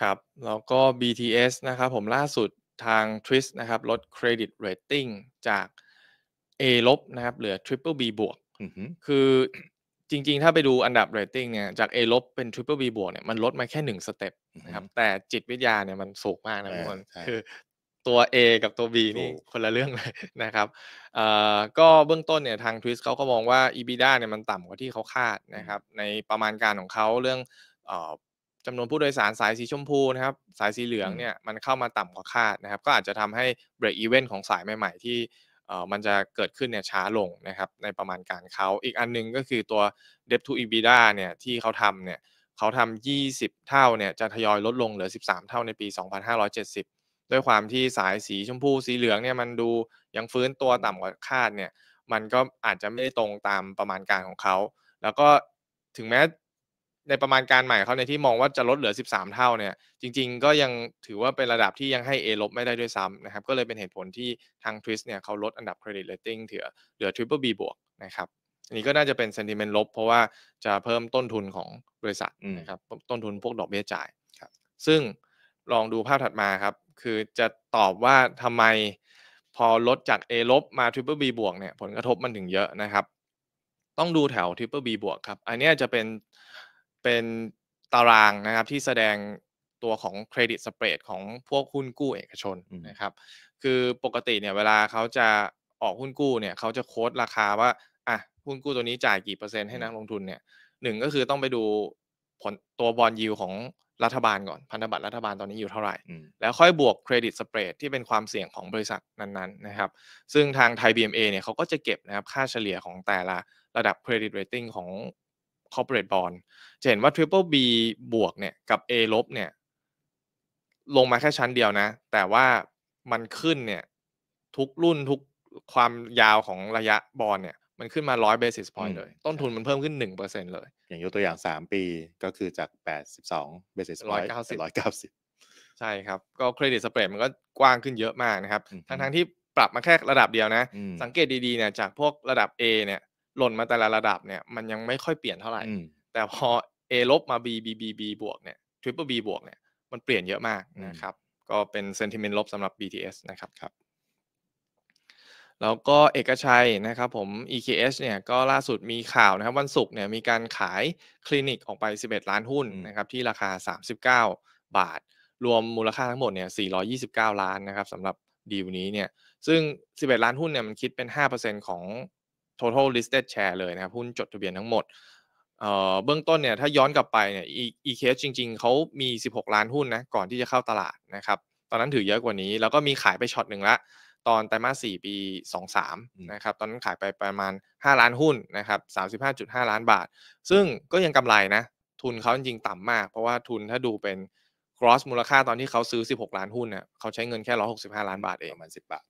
ครับ แล้วก็ BTS นะครับ ผมล่าสุดทาง Twist นะครับ ลดเครดิตเรตติ้งจาก A ลบนะครับเหลือ Triple B บวกคือจริงๆ ถ้าไปดูอันดับเรตติ้งเนี่ย จาก A ลบเป็น Triple B บวกเนี่ยมันลดมาแค่หนึ่งสเต็ปนะครับแต่จิตวิทยาเนี่ย มันสูงมากนะทุกคนคือตัว A กับตัว B นี่คนละเรื่องเลยนะครับ ก็เบื้องต้นเนี่ย ทาง Twist เขาก็มองว่า EBITDA เนี่ยมันต่ำกว่าที่เขาคาดนะครับในประมาณการของเขาเรื่องจำนวนผู้โดยสารสายสีชมพูนะครับสายสีเหลืองเนี่ยมันเข้ามาต่ำกว่าคาดนะครับก็อาจจะทำให้ break even ของสายใหม่ๆ ที่มันจะเกิดขึ้นเนี่ยช้าลงนะครับในประมาณการเขา อีกอันนึงก็คือตัว debt to EBITDA เนี่ยที่เขาทำเนี่ยเขาทำ20 เท่าเนี่ยจะทยอยลดลงเหลือ 13 เท่าในปี 2570 ด้วยความที่สายสีชมพู สีเหลืองเนี่ยมันดูยังฟื้นตัวต่ำกว่าคาดเนี่ยมันก็อาจจะไม่ได้ตรงตามประมาณการของเขาแล้วก็ถึงแม้ในประมาณการใหม่เขาในที่มองว่าจะลดเหลือ 13 เท่าเนี่ย จริงๆก็ยังถือว่าเป็นระดับที่ยังให้ A ลบไม่ได้ด้วยซ้ำนะครับ ก็เลยเป็นเหตุผลที่ทางทริสเนี่ยเขาลดอันดับเครดิตเลตติ้งเถือ เหลือ Triple B บวกนะครับ อันนี้ก็น่าจะเป็น sentiment ลบเพราะว่าจะเพิ่มต้นทุนของบริษัทนะครับต้นทุนพวกดอกเบี้ยจ่ายครับ ซึ่งลองดูภาพถัดมาครับ คือจะตอบว่าทำไม พอลดจาก A ลบมา Triple B บวกเนี่ยผลกระทบมันถึงเยอะนะครับ ต้องดูแถว Triple B บวกครับอันนี้จะเป็นเป็นตารางนะครับ ที่แสดงตัวของเครดิตสเปรดของพวกหุ้นกู้เอกชนนะครับ คือปกติเนี่ย เวลาเขาจะออกหุ้นกู้เนี่ยเขาจะโค้ดราคาว่า อ่ะ หุ้นกู้ตัวนี้จ่ายกี่เปอร์เซ็นต์ให้นักลงทุนเนี่ยหนึ่งก็คือต้องไปดูผลตัวบอลยิวของรัฐบาลก่อน พันธบัตรรัฐบาลตอนนี้อยู่เท่าไหร่แล้วค่อยบวกเครดิตสเปรดที่เป็นความเสี่ยงของบริษัทนั้นๆนะครับซึ่งทางไทยบีเอ็มเนี่ยเขาก็จะเก็บนะครับค่าเฉลี่ยของแต่ละระดับเครดิตเรตติ้งของ corporate bond จะเห็นว่า triple B บวกเนี่ยกับ A ลบเนี่ยลงมาแค่ชั้นเดียวนะ แต่ว่ามันขึ้นเนี่ยทุกรุ่นทุกความยาวของระยะบอลเนี่ย มันขึ้นมาร้อยเบสิสพอยต์เลย ต้นทุนมันเพิ่มขึ้นหนึ่งเปอร์เซ็นเลย อย่างยกตัวอย่างสามปีก็คือจากแปดสิบสองเบสิสพอยต์ร้อยเก้าสิบใช่ครับ ก็เครดิตสเปรดมันก็กว้างขึ้นเยอะมากนะครับ ทั้งทั้งที่ปรับมาแค่ระดับเดียวนะ สังเกตดีๆเนี่ยจากพวกระดับ A เนี่ยหล่นมาแต่ละระดับเนี่ยมันยังไม่ค่อยเปลี่ยนเท่าไหร่ แต่พอ A ลบมา B B B B บวกเนี่ย Triple B บวกเนี่ยมันเปลี่ยนเยอะมากนะครับ ก็เป็นเซนติเมนต์ลบสำหรับ BTS นะครับครับแล้วก็เอกชัยนะครับผม EKS เนี่ยก็ล่าสุดมีข่าวนะครับ วันศุกร์เนี่ยมีการขายคลินิกออกไป 11 ล้านหุ้นนะครับที่ราคา 39 บาท รวมมูลค่าทั้งหมดเนี่ย429 ล้านนะครับสำหรับดีลนี้เนี่ย ซึ่ง 11 ล้านหุ้นเนี่ยมันคิดเป็น 5%ของ total listed share เลยนะครับหุ้นจดทะเบียนทั้งหมดเบื้องต้นเนี่ย ถ้าย้อนกลับไปเนี่ย EKS จริงๆ เขามี 16 ล้านหุ้นนะ ก่อนที่จะเข้าตลาดนะครับ ตอนนั้นถือเยอะกว่านี้ แล้วก็มีขายไปช็อตหนึ่งละ ตอนไตรมาส4ปี 23 นะครับ ตอนนั้นขายไปประมาณ 5 ล้านหุ้นนะครับ 35.5 ล้านบาท ซึ่งก็ยังกำไรนะ ทุนเขาจริงๆ ต่ำมากเพราะว่าทุนถ้าดูเป็น c r o s s มูลค่าตอนที่เขาซื้อ16 ล้านหุ้นเนี่ยเขาใช้เงินแค่165ล้านบาทเองประมาณ10 บาท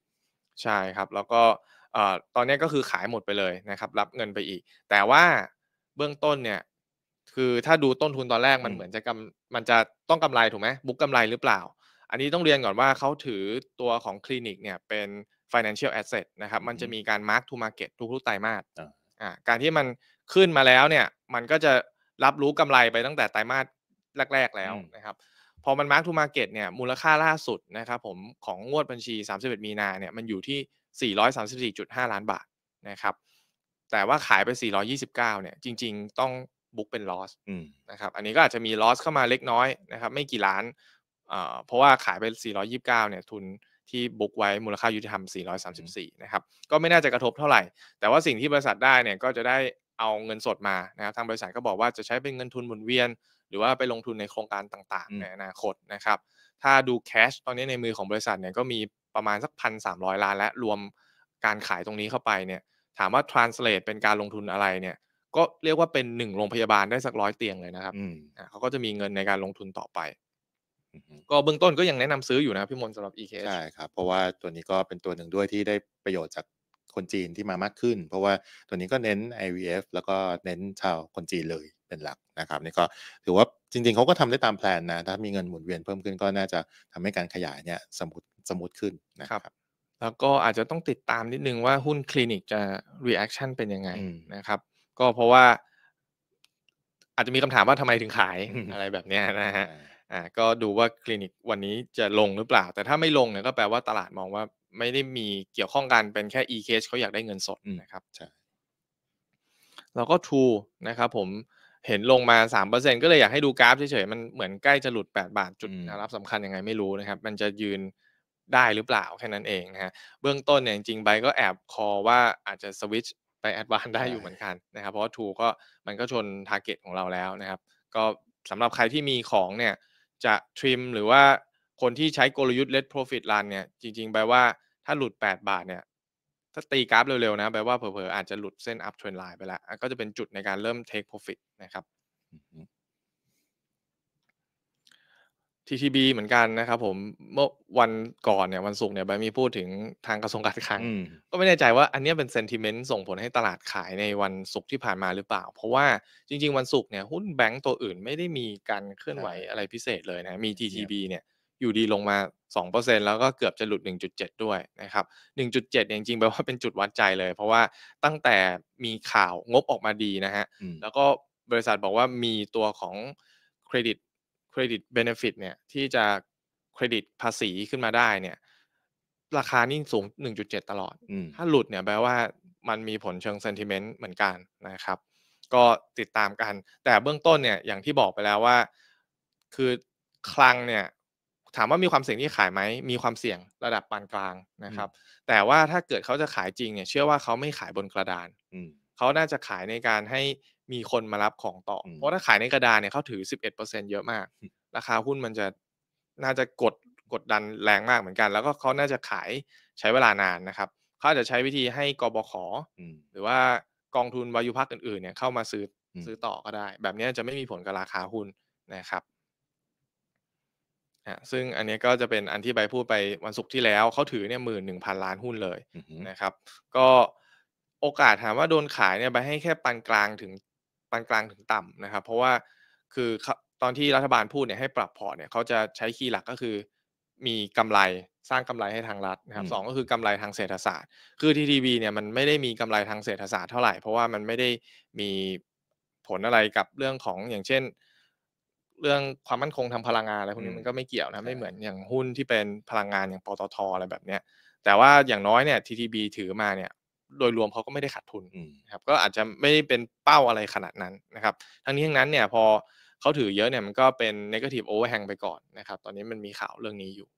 ใช่ครับแล้วก็ตอนนี้ก็คือขายหมดไปเลยนะครับ รับเงินไปอีก แต่ว่าเบื้องต้นเนี่ย คือถ้าดูต้นทุนตอนแรกมันเหมือนจะกำมันจะต้องกำไรถูกไหมบุ๊กกาไรหรือเปล่า อันนี้ต้องเรียนก่อนว่าเขาถือตัวของคลินิกเนี่ย เป็น financial asset นะครับมันจะมีการ mark to market ทุกๆไตรมาสการที่มันขึ้นมาแล้วเนี่ยมันก็จะรับรู้กำไรไปตั้งแต่ไตรมาสแรกๆ แล้วนะครับพอมัน mark to market เนี่ยมูลค่าล่าสุดนะครับ ผมของงวดบัญชี31มีนาเนี่ยมันอยู่ที่434.5 ล้านบาทนะครับแต่ว่าขายไป 429เนี่ยจริง ๆ ต้องบุ๊กเป็นลอสนะครับอันนี้ก็อาจจะมีลอสเข้ามาเล็กน้อยนะครับไม่กี่ล้านเพราะว่าขายไป 429เนี่ยทุนที่บุ๊กไว้มูลค่ายุติธรรม434 นะครับ ก็ไม่น่าจะกระทบเท่าไหร่ แต่ว่าสิ่งที่บริษัทได้เนี่ยก็จะได้เอาเงินสดมานะครับทางบริษัทก็บอกว่าจะใช้เป็นเงินทุนหมุนเวียน หรือว่าไปลงทุนในโครงการต่างๆในอนาคตนะครับถ้าดูแคชตอนนี้ในมือของบริษัทเนี่ยก็มีประมาณสักพันสามร้อยล้านและรวมการขายตรงนี้เข้าไปเนี่ย ถามว่า translate เป็นการลงทุนอะไรเนี่ย ก็เรียกว่าเป็นหนึ่งโรงพยาบาลได้สักร้อยเตียงเลยนะครับเขาก็จะมีเงินในการลงทุนต่อไป ก็เบื้องต้นก็ยังแนะนำซื้ออยู่นะพี่มนสำหรับ e k ใช่ครับ เพราะว่าตัวนี้ก็เป็นตัวหนึ่งด้วยที่ได้ประโยชน์จากคนจีนที่มามากขึ้น เพราะว่าตัวนี้ก็เน้น IVF แล้วก็เน้นชาวคนจีนเลยเป็นหลักนะครับนี่ก็ถือว่าจริง ๆเขาก็ทำได้ตามแผนนะ ถ้ามีเงินหมุนเวียนเพิ่มขึ้นก็น่าจะทำให้การขยายเนี่ยสมบูรสมูทขึ้นนะครับแล้วก็อาจจะต้องติดตามนิดนึงว่าหุ้นคลินิกจะรีแอคชั่นเป็นยังไงนะครับ ก็เพราะว่าอาจจะมีคำถามว่าทำไมถึงขายอะไรแบบนี้นะฮะอ่าก็ดูว่าคลินิกวันนี้จะลงหรือเปล่า แต่ถ้าไม่ลงเนี่ยก็แปลว่าตลาดมองว่าไม่ได้มีเกี่ยวข้องกันเป็นแค่ e c a s e เขาอยากได้เงินสดนะครับใช่แล้วก็ True นะครับผมเห็นลงมา 3%ก็เลยอยากให้ดูกราฟเฉยๆมันเหมือนใกล้จะหลุด 8 บาทจุดรับสำคัญยังไงไม่รู้นะครับ มันจะยืนได้หรือเปล่าแค่นั้นเองนะฮะเบื้องต้นเนี่ยจริงๆไบก็แอบคอว่าอาจจะสวิตช์ไปแอดวานได้อยู่เหมือนกันนะครับ เพราะว่าทูก็มันก็ชนทาร์เก็ตของเราแล้วนะครับก็สำหรับใครที่มีของเนี่ยจะทริมหรือว่าคนที่ใช้กลยุทธ์เลทโปรฟิตรันเนี่ยจริงๆไปว่าถ้าหลุด 8 บาทเนี่ย ถ้าตีกราฟเร็วๆ นะแปลว่าเผลอๆ อาจจะหลุดเส้นอัพเทรนไลน์ไปแล้วก็จะเป็นจุดในการเริ่มเทคโปรฟิตนะครับีบีเหมือนกันนะครับผมเมื่อวันก่อนเนี่ยวันศุกร์เนี่ยใบมีพูดถึงทางกระทรวงการคลังก็ไม่แน่ใจว่าอันนี้เป็นเซนติเมนต์ส่งผลให้ตลาดขายในวันศุกร์ที่ผ่านมาหรือเปล่า เพราะว่าจริงๆวันศุกร์เนี่ย หุ้นแบงก์ตัวอื่นไม่ได้มีการเคลื่อนไหวอะไรพิเศษเลยนะ มี TTB เนี่ย อยู่ดีลงมา 2%แล้วก็เกือบจะหลุด 1.7 ด้วยนะครับ1.7เนี่ยจริงๆแปลว่าเป็นจุดวัดใจเลย เพราะว่าตั้งแต่มีข่าวงบออกมาดีนะฮะแล้วก็บริษัทบอกว่ามีตัวของเครดิตเครดิตเบเนฟิตเนี่ย ที่จะเครดิตภาษีขึ้นมาได้เนี่ย ราคานี่สูง 1.7 ตลอด ถ้าหลุดเนี่ยแปลว่ามันมีผลเชิงเซนติเมนต์เหมือนกันนะครับ ก็ติดตามกัน แต่เบื้องต้นเนี่ย อย่างที่บอกไปแล้วว่า คือคลังเนี่ย ถามว่ามีความเสี่ยงที่ขายไหม มีความเสี่ยงระดับปานกลางนะครับ แต่ว่าถ้าเกิดเขาจะขายจริงเนี่ย เชื่อว่าเขาไม่ขายบนกระดานเขาน่าจะขายในการใหมีคนมารับของต่อเพราะถ้าขายในกระดาษเนี่ยเขาถือ 11%เยอะมาก ราคาหุ้นมันจะน่าจะกดกดดันแรงมากเหมือนกันแล้วก็เขาน่าจะขายใช้เวลานานนะครับเขาอาจจะใช้วิธีให้กบขหรือว่ากองทุนวายุพักอื่นๆ เนี่ยเข้ามาซื้อซื้อต่อก็ได้ แบบนี้จะไม่มีผลกับราคาหุ้นนะครับ ซึ่งอันนี้ก็จะเป็นอันที่ใบพูดไปวันศุกร์ที่แล้วเขาถือเนี่ยหมื่นหนึ่งพันล้านหุ้นเลยนะครับ ก็โอกาสถามว่าโดนขายเนี่ยไปให้แค่ปานกลางถึงปานกลางถึงต่ำนะครับ เพราะว่าคือตอนที่รัฐบาลพูดเนี่ยให้ปรับพอร์ตเนี่ยเขาจะใช้คีย์หลักก็คือ มีกำไรสร้างกำไรให้ทางรัฐนะครับสองก็คือกำไรทางเศรษฐศาสตร์คือทีทีบีเนี่ยมันไม่ได้มีกำไรทางเศรษฐศาสตร์เท่าไหร่เพราะว่ามันไม่ได้มีผลอะไรกับเรื่องของอย่างเช่น เรื่องความมั่นคงทางพลังงานอะไรพวกนี้มันก็ไม่เกี่ยวนะไม่เหมือนอย่างหุ้นที่เป็นพลังงานอย่างปตทอะไรแบบเนี้ยแต่ว่าอย่างน้อยเนี่ยทีบีถือมาเนี่ยโดยรวมเขาก็ไม่ได้ขาดทุนนะครับก็อาจจะไม่ได้เป็นเป้าอะไรขนาดนั้นนะครับทั้งนี้ทั้งนั้นเนี่ยพอเขาถือเยอะเนี่ยมันก็เป็นเนกาทีฟโอเวอร์แฮงไปก่อนนะครับ ตอนนี้มันมีข่าวเรื่องนี้อยู่